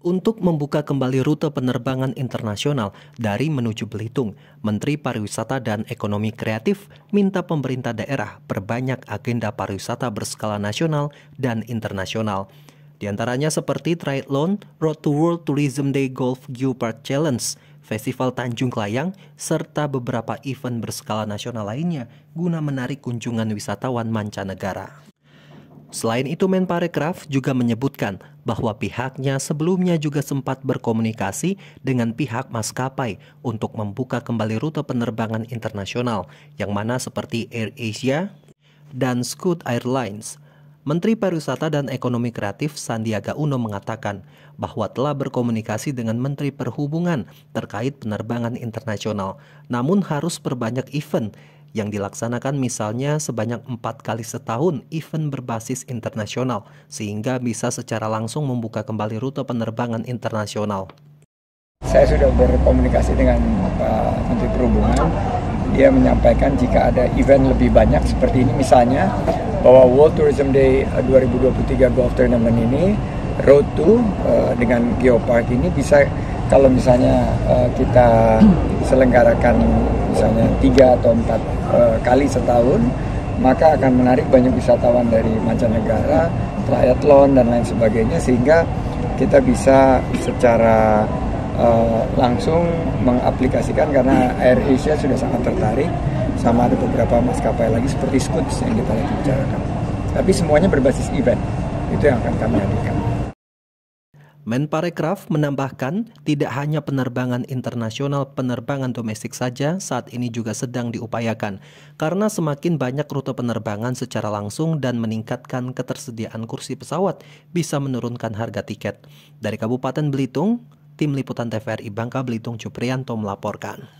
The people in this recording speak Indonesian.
Untuk membuka kembali rute penerbangan internasional dari menuju Belitung, Menteri Pariwisata dan Ekonomi Kreatif minta pemerintah daerah perbanyak agenda pariwisata berskala nasional dan internasional. Di antaranya seperti Triathlon, Road to World Tourism Day Golf Geopark Challenge, Festival Tanjung Kelayang, serta beberapa event berskala nasional lainnya guna menarik kunjungan wisatawan mancanegara. Selain itu, Menparekraf juga menyebutkan bahwa pihaknya sebelumnya juga sempat berkomunikasi dengan pihak maskapai untuk membuka kembali rute penerbangan internasional, yang mana seperti Air Asia dan Scoot Airlines. Menteri Pariwisata dan Ekonomi Kreatif Sandiaga Uno mengatakan bahwa telah berkomunikasi dengan Menteri Perhubungan terkait penerbangan internasional, namun harus perbanyak event yang dilaksanakan misalnya sebanyak empat kali setahun event berbasis internasional sehingga bisa secara langsung membuka kembali rute penerbangan internasional. Saya sudah berkomunikasi dengan Pak eh, Menteri Perhubungan. Dia menyampaikan jika ada event lebih banyak seperti ini misalnya bahwa World Tourism Day 2023 eh, Golf Tournament ini Road to uh, dengan Geopark ini bisa kalau misalnya uh, kita selenggarakan misalnya tiga atau empat e, kali setahun, maka akan menarik banyak wisatawan dari mancanegara, triathlon dan lain sebagainya sehingga kita bisa secara e, langsung mengaplikasikan karena Air Asia sudah sangat tertarik sama ada beberapa maskapai lagi seperti Scoots yang kita lagi bicarakan. Tapi semuanya berbasis event. Itu yang akan kami hadirkan. Menparekraf menambahkan, tidak hanya penerbangan internasional, penerbangan domestik saja saat ini juga sedang diupayakan karena semakin banyak rute penerbangan secara langsung dan meningkatkan ketersediaan kursi pesawat bisa menurunkan harga tiket. Dari Kabupaten Belitung, Tim Liputan TVRI Bangka Belitung Cuprianto melaporkan.